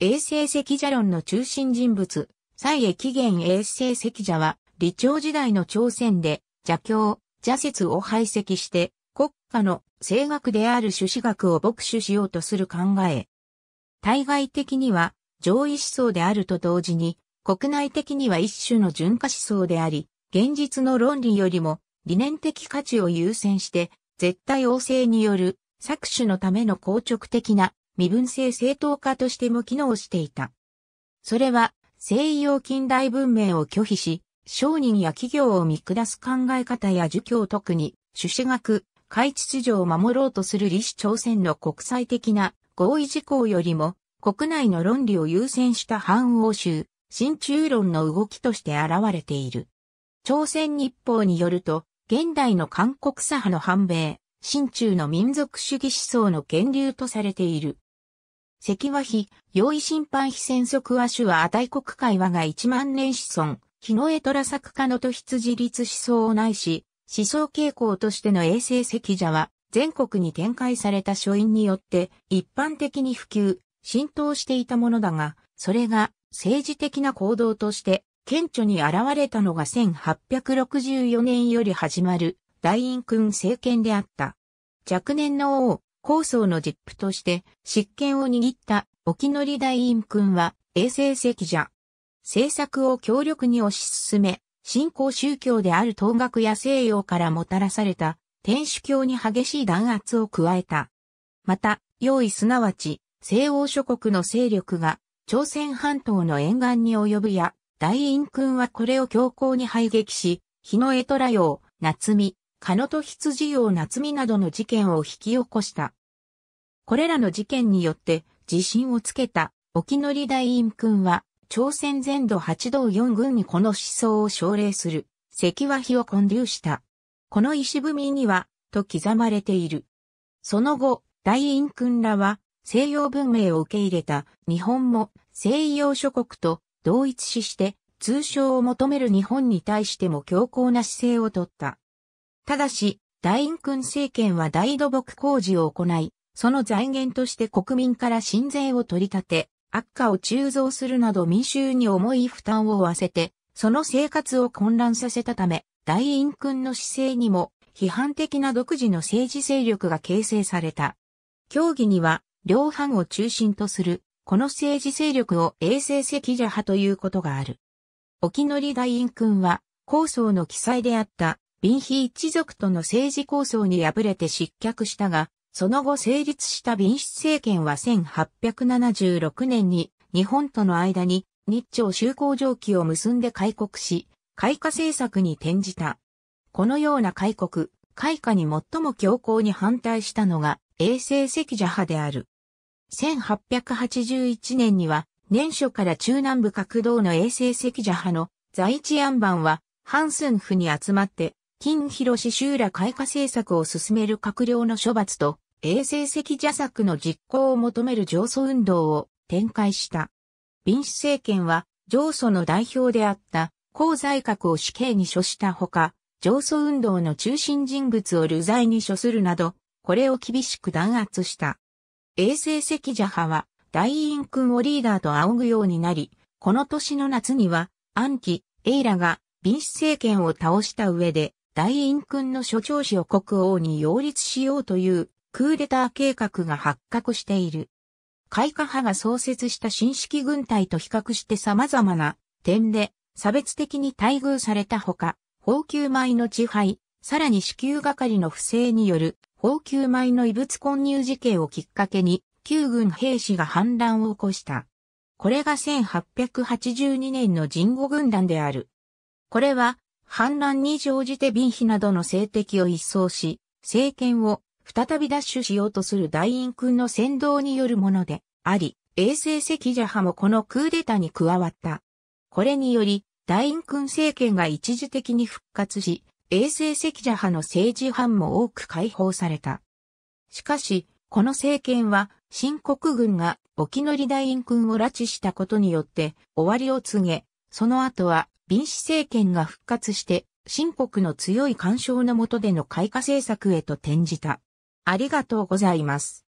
衛星石者論の中心人物、蔡益元衛星石者は、李朝時代の朝鮮で、邪教、邪説を排斥して、国家の政学である朱子学を牧主しようとする考え。対外的には、上位思想であると同時に、国内的には一種の純化思想であり、現実の論理よりも、理念的価値を優先して、絶対王政による搾取のための硬直的な身分制正当化としても機能していた。それは西洋近代文明を拒否し、商人や企業を見下す考え方や儒教特に、朱子学、海秩序を守ろうとする李氏朝鮮の国際的な合意事項よりも、国内の論理を優先した反欧州、新中論の動きとして現れている。朝鮮日報によると、現代の韓国左派の反米、新中の民族主義思想の源流とされている。関和比、用意審判比、戦則和主は大国会和が一万年子孫、日の江虎作家のと羊立思想をないし、思想傾向としての衛星関者は、全国に展開された書院によって一般的に普及、浸透していたものだが、それが政治的な行動として顕著に現れたのが1864年より始まる大院君政権であった。若年の王、構想の実父として執権を握った沖り大院君は衛星じゃ。政策を強力に推し進め、新興宗教である東学や西洋からもたらされた天主教に激しい弾圧を加えた。また、用意すなわち西欧諸国の勢力が朝鮮半島の沿岸に及ぶや、大院君はこれを強硬に排撃し、日の江虎洋、夏美、カノト羊洋夏美などの事件を引き起こした。これらの事件によって自信をつけた沖則大院君は朝鮮全土八道四軍にこの思想を奨励する関和碑を建立した。この石踏みには、と刻まれている。その後、大院君らは西洋文明を受け入れた日本も西洋諸国と同一視して通称を求める日本に対しても強硬な姿勢をとった。ただし、大院君政権は大土木工事を行い、その財源として国民から新税を取り立て、悪化を鋳造するなど民衆に重い負担を負わせて、その生活を混乱させたため、大院君の姿勢にも批判的な独自の政治勢力が形成された。協議には、両藩を中心とする、この政治勢力を衛生赤者派ということがある。沖則大院君は、構想の記載であった、貧妃一族との政治構想に敗れて失脚したが、その後成立した民主政権は1876年に日本との間に日朝修好条記を結んで開国し、開化政策に転じた。このような開国、開化に最も強硬に反対したのが衛星赤蛇派である。1881年には年初から中南部各道の衛星赤蛇派の在地安番はハンスン府に集まって、金広氏集羅開花政策を進める閣僚の処罰と衛生席邪作の実行を求める上訴運動を展開した。民主政権は上訴の代表であった高在閣を死刑に処したほか、上訴運動の中心人物を流罪に処するなど、これを厳しく弾圧した。衛生席邪派は大院君をリーダーと仰ぐようになり、この年の夏には、暗記、エイラが、民主政権を倒した上で、大院君の所長子を国王に擁立しようというクーデター計画が発覚している。開花派が創設した新式軍隊と比較して様々な点で差別的に待遇されたほか、宝給米の支配、さらに支給係の不正による宝給米の異物混入事件をきっかけに、旧軍兵士が反乱を起こした。これが1882年の人語軍団である。これは、反乱に乗じて便秘などの政敵を一掃し、政権を再びダッシュしようとする大院君の先導によるものであり、衛星赤蛇派もこのクーデタに加わった。これにより、大院君政権が一時的に復活し、衛星赤蛇派の政治犯も多く解放された。しかし、この政権は、新国軍が沖乗大院君を拉致したことによって終わりを告げ、その後は、臨死政権が復活して、新国の強い干渉の下での開花政策へと転じた。ありがとうございます。